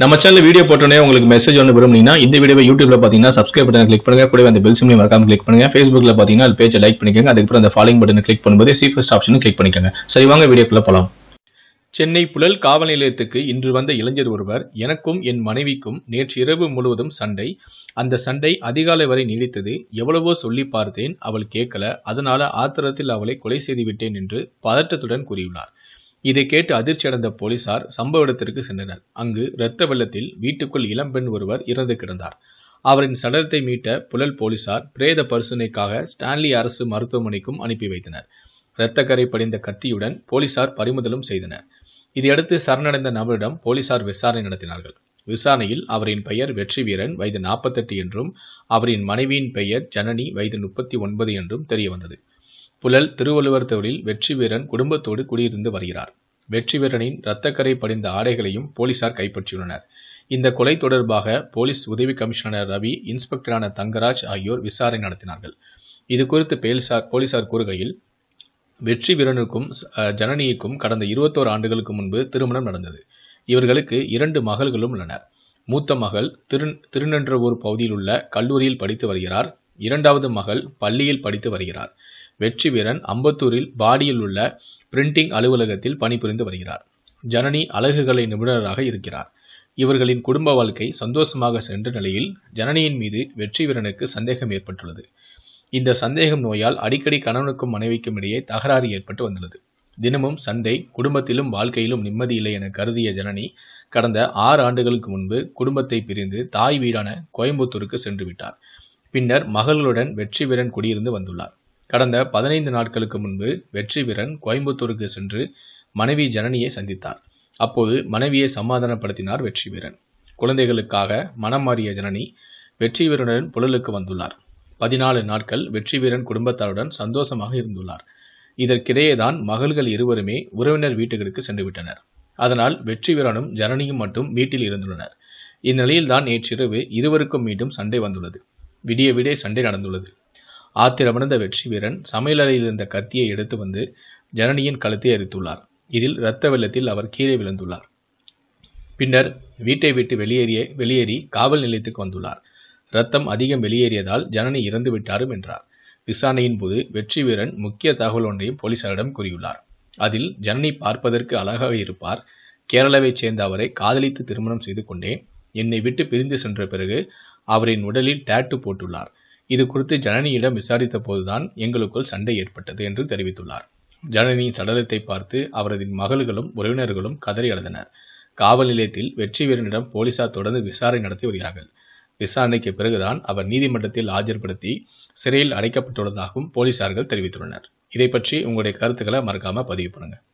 நம்ம channel video போட்டோன்னே உங்களுக்கு மெசேஜ் ஒன்று விரும்புனீங்கன்னா இந்த வீடியோ யூடியூப்ல பார்த்தீங்கன்னா சப்ஸ்கிரைப் பட்டன் கிளிக் பண்ணுங்க கூட அந்த பெல் சிம்லையும் மறக்காம கிளிக் பண்ணுங்க ஃபேஸ்புக்ல பார்த்தீங்கன்னா அது பேஜை லைக் பண்ணிக்கோங்க அதுக்கப்புறம் அந்த ஃபாலோ பட்டன் கிளிக் பண்ணும்போது சீஃபஸ்ட் ஆப்ஷனும் கிளிக் பண்ணிக்கோங்க சரி வாங்க வீடியோக்குள்ள போகலாம் சென்னை புழல் காவல் நிலையத்துக்கு இன்று வந்த இளைஞர் ஒருவர் எனக்கும் என் மனைவிக்கும் நேற்று இரவு முழுவதும் சண்டை அந்த சண்டை அதிகாலை வரை நீடித்தது எவ்வளவோ சொல்லி பார்த்தேன் அவள் கேட்கல அதனால ஆத்திரத்தில் அவளை கொலை செய்து விட்டேன் என்று பதற்றத்துடன் கூறியுள்ளார் இதை கேட்டு அதிர்ச்சி அடைந்த போலீசார் சம்பவ இடத்திற்கு சென்றனர் அங்கு இரத்த வெள்ளத்தில் வீட்டுக்குள் இளம்பெண் ஒருவர் இறந்து கிடந்தார் அவரின் சடலத்தை மீட்ட புழல் போலீசார் பிரேத பரிசோதனைக்காக ஸ்டான்லி அரசு மருத்துவமனைக்கும் அனுப்பி வைத்தனர் இரத்தக்கரை படிந்த கத்தியுடன் போலீசார் பறிமுதலும் செய்தனர் இதையடுத்து சரணடைந்த நபரிடம் போலீசார் விசாரணை நடத்தினார்கள் விசாரணையில் அவரின் பெயர் வெற்றி வீரன் வயது நாற்பத்தெட்டு என்றும் அவரின் மனைவியின் பெயர் ஜனனி வயது முப்பத்தி ஒன்பது என்றும் தெரியவந்தது புலல் திருவள்ளுவர் வெற்றி வீரன் குடும்பத்தோடு குடியிருந்து வருகிறார் வெற்றி வீரனின் இரத்தக்கரை படிந்த ஆடைகளையும் போலீசார் கைப்பற்றியுள்ளனர் இந்த கொலை தொடர்பாக போலீஸ் உதவி கமிஷனர் ரவி இன்ஸ்பெக்டரான தங்கராஜ் ஆகியோர் விசாரணை நடத்தினார்கள் இது குறித்து பேல்சார் போலீசார் கூறுகையில் வெற்றி வீரனுக்கும் ஜனனிக்கும் கடந்த இருபத்தோரு ஆண்டுகளுக்கு முன்பு திருமணம் நடந்தது இவர்களுக்கு இரண்டு மகள்களும் உள்ளனர் மூத்த மகள் திரு திருநன்றவூர் பகுதியில் உள்ள கல்லூரியில் படித்து வருகிறார் இரண்டாவது மகள் பள்ளியில் படித்து வருகிறார் வெற்றிவீரன் அம்பத்தூரில் பாடியில் உள்ள பிரிண்டிங் அலுவலகத்தில் பணிபுரிந்து வருகிறார் ஜனனி அழகுகளை நிபுணராக இருக்கிறார் இவர்களின் குடும்ப வாழ்க்கை சந்தோஷமாக சென்ற நிலையில் ஜனனியின் மீது வெற்றிவீரனுக்கு சந்தேகம் ஏற்பட்டுள்ளது இந்த சந்தேகம் நோயால் அடிக்கடி கணவனுக்கும் மனைவிக்கும் இடையே தகராறு ஏற்பட்டு வந்துள்ளது தினமும் சண்டை குடும்பத்திலும் வாழ்க்கையிலும் நிம்மதி இல்லை என கருதிய ஜனனி கடந்த ஆறு ஆண்டுகளுக்கு முன்பு குடும்பத்தை பிரிந்து தாய் வீடான கோயம்புத்தூருக்கு சென்று விட்டார் பின்னர் மகளுடன் வெற்றிவீரன் குடியிருந்து வந்துள்ளார் கடந்த பதினைந்து நாட்களுக்கு முன்பு வெற்றி வீரன் கோயம்புத்தூருக்கு சென்று மனைவி ஜனனியை சந்தித்தார் அப்போது மனைவியை சமாதானப்படுத்தினார் வெற்றி வீரன் குழந்தைகளுக்காக மனம் மாறிய ஜனனி வெற்றி வீரனுடன் புழலுக்கு வந்துள்ளார் பதினாலு நாட்கள் வெற்றி வீரன் குடும்பத்தாருடன் சந்தோஷமாக இருந்துள்ளார் இதற்கிடையேதான் மகள்கள் இருவருமே உறவினர் வீட்டுகளுக்கு சென்று விட்டனர் அதனால் வீரனும் ஜனனியும் மட்டும் வீட்டில் இருந்துள்ளனர் இந்நிலையில்தான் நேற்றிரவு இருவருக்கும் மீண்டும் சண்டை வந்துள்ளது விடிய விடிய சண்டை நடந்துள்ளது ஆத்திரமடைந்த வெற்றி வீரன் சமையலறையில் இருந்த கத்தியை எடுத்து வந்து ஜனனியின் கழுத்தை அரித்துள்ளார் இதில் இரத்த வெள்ளத்தில் அவர் கீழே விழுந்துள்ளார் பின்னர் வீட்டை விட்டு வெளியேறிய வெளியேறி காவல் நிலையத்துக்கு வந்துள்ளார் ரத்தம் அதிகம் வெளியேறியதால் ஜனனி இறந்து விட்டாரும் என்றார் விசாரணையின் போது வெற்றி வீரன் முக்கிய தகவல் ஒன்றையும் போலீசாரிடம் கூறியுள்ளார் அதில் ஜனனி பார்ப்பதற்கு அழகாக இருப்பார் கேரளாவைச் சேர்ந்த அவரை காதலித்து திருமணம் செய்து கொண்டே என்னை விட்டு பிரிந்து சென்ற பிறகு அவரின் உடலில் டேட்டு போட்டுள்ளார் இது குறித்து ஜனனியிடம் விசாரித்த போதுதான் எங்களுக்குள் சண்டை ஏற்பட்டது என்று தெரிவித்துள்ளார் ஜனனியின் சடலத்தை பார்த்து அவரது மகள்களும் உறவினர்களும் கதறி அழுதனர் காவல் நிலையத்தில் வெற்றி வீரனிடம் போலீசார் தொடர்ந்து விசாரணை நடத்தி வருகிறார்கள் விசாரணைக்கு பிறகுதான் அவர் நீதிமன்றத்தில் ஆஜர்படுத்தி சிறையில் அடைக்கப்பட்டுள்ளதாகவும் போலீசார்கள் தெரிவித்துள்ளனர் இதை பற்றி உங்களுடைய கருத்துக்களை மறக்காம பதிவு பண்ணுங்கள்